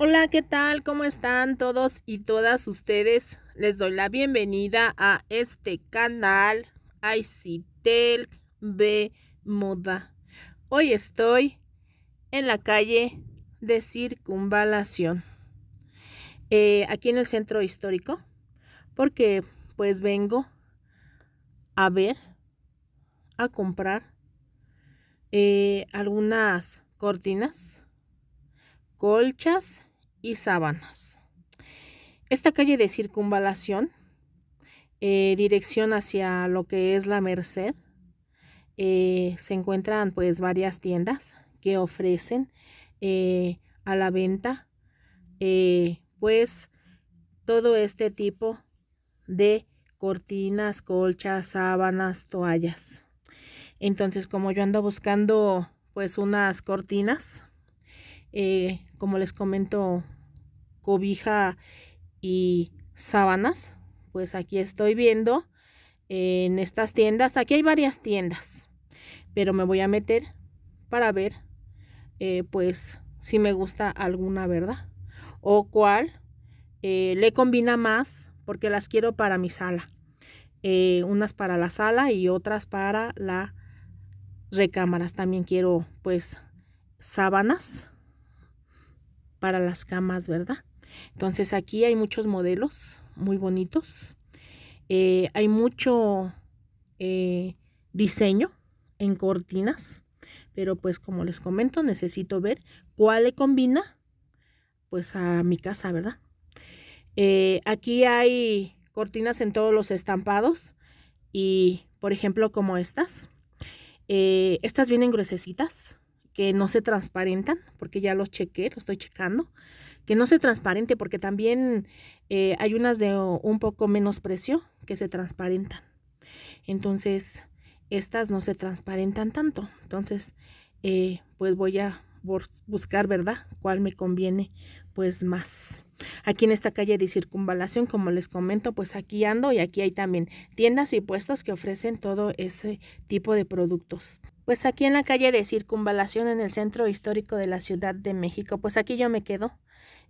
Hola, ¿qué tal? ¿Cómo están todos y todas ustedes? Les doy la bienvenida a este canal ICTEL B Moda. Hoy estoy en la calle de circunvalación, eh, aquí en el centro histórico, porque pues vengo a ver, a comprar eh, algunas cortinas, colchas, y sábanas. Esta calle de circunvalación, eh, dirección hacia lo que es la Merced, eh, se encuentran pues varias tiendas que ofrecen eh, a la venta pues todo este tipo de cortinas, colchas, sábanas, toallas. Entonces como yo ando buscando pues unas cortinas eh, como les comento, cobija y sábanas. Pues aquí estoy viendo eh, en estas tiendas. Aquí hay varias tiendas, pero me voy a meter para ver, eh, pues, si me gusta alguna, ¿verdad? O cuál le combina más, porque las quiero para mi sala. unas para la sala y otras para la recámaras. También quiero, pues, sábanas para las camas, ¿verdad? Entonces aquí hay muchos modelos muy bonitos. Eh, hay mucho eh, diseño en cortinas, pero pues como les comento, necesito ver cuál le combina pues a mi casa, ¿verdad? Eh, aquí hay cortinas en todos los estampados y por ejemplo como estas. estas vienen gruesecitas, que no se transparentan, porque ya los chequé, lo estoy checando, que no se transparente, porque también eh, hay unas de un poco menos precio que se transparentan. Entonces, estas no se transparentan tanto. Entonces, eh, pues voy a buscar, ¿verdad? ¿Cuál me conviene? Pues más. Aquí en esta calle de circunvalación, como les comento, pues aquí ando y aquí hay también tiendas y puestos que ofrecen todo ese tipo de productos. Pues aquí en la calle de Circunvalación, en el centro histórico de la Ciudad de México. Pues aquí yo me quedo.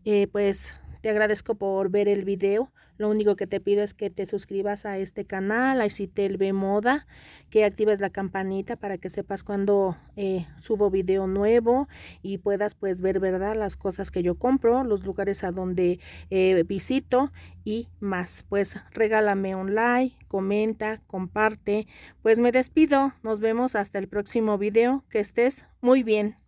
Eh, pues te agradezco por ver el video. Lo único que te pido es que te suscribas a este canal, a Isitel B Moda, que actives la campanita para que sepas cuando eh, subo video nuevo y puedas pues ver, ¿verdad? Las cosas que yo compro, los lugares a donde eh, visito y más. Pues regálame un like, comenta, comparte. Pues me despido. Nos vemos hasta el próximo video. Que estés muy bien.